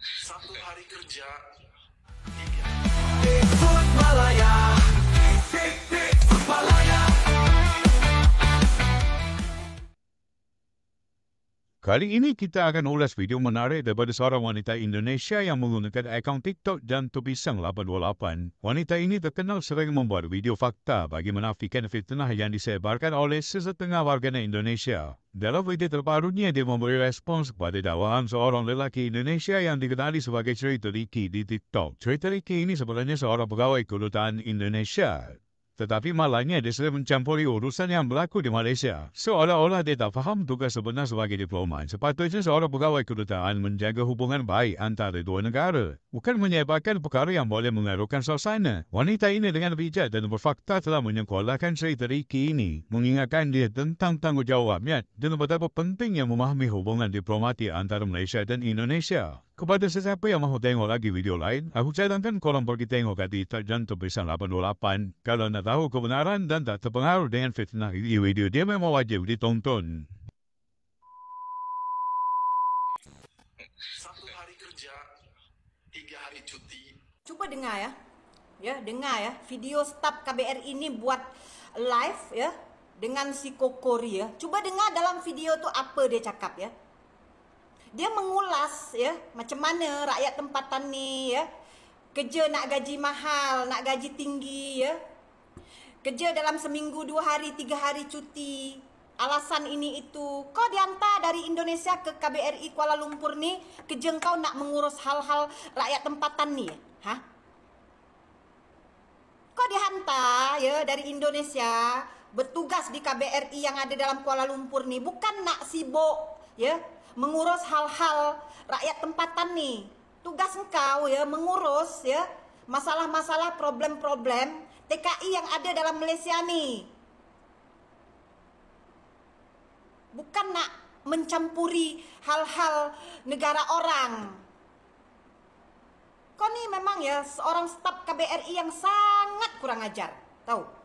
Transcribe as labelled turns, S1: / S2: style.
S1: satu hari kerja Kali ini kita akan ulas video menarik daripada seorang wanita Indonesia yang menggunakan akaun TikTok dan Tobi Sang 828. Wanita ini terkenal sering membuat video fakta bagi menafikan fitnah yang disebarkan oleh sesetengah warganya Indonesia. Dalam video terbarunya, dia memberi respons kepada dakwaan seorang lelaki Indonesia yang dikenali sebagai cerita Ricky di TikTok. Cerita Ricky ini sebenarnya seorang pegawai kedutaan Indonesia tetapi malangnya dia sudah mencampuri urusan yang berlaku di Malaysia. Seolah-olah dia tak faham tugas sebenar sebagai diplomat. Sepatutnya seorang pegawai kedutaan menjaga hubungan baik antara dua negara bukan menyebabkan perkara yang boleh mengeruhkan suasana. Wanita ini dengan bijak dan berfakta telah menyekolahkan cerita Ricky ini, mengingatkan dia tentang tanggungjawabnya dan betapa pentingnya memahami hubungan diplomati antara Malaysia dan Indonesia. Kepada sesiapa yang mahu tengok lagi video lain, aku cadangkan korang pergi tengok kat Twitter dan Tepisan 828. Kalau nak tahu kebenaran dan tak terpengaruh dengan fitnah di video, dia memang wajib ditonton. Satu hari kerja, tiga
S2: hari cuti. Cuba dengar ya, ya dengar ya video staf KBR ini buat live ya dengan si Kokori ya. Cuba dengar dalam video itu apa dia cakap ya. Dia mengulas ya macam mana rakyat tempatan ni ya kerja nak gaji mahal, nak gaji tinggi ya. Kerja dalam seminggu dua hari, tiga hari cuti. alasan ini itu kau dianta dari Indonesia ke KBRI Kuala Lumpur nih kejengkau Jengkau nak mengurus hal-hal rakyat tempatan nih ha? kau dihanta ya dari Indonesia bertugas di KBRI yang ada dalam Kuala Lumpur nih bukan nak sibuk ya mengurus hal-hal rakyat tempatan nih tugas engkau ya mengurus ya masalah-masalah problem-problem TKI yang ada dalam Malaysia nih bukan nak mencampuri hal-hal negara orang. Kau nih memang ya seorang staf KBRI yang
S1: sangat kurang ajar, tahu?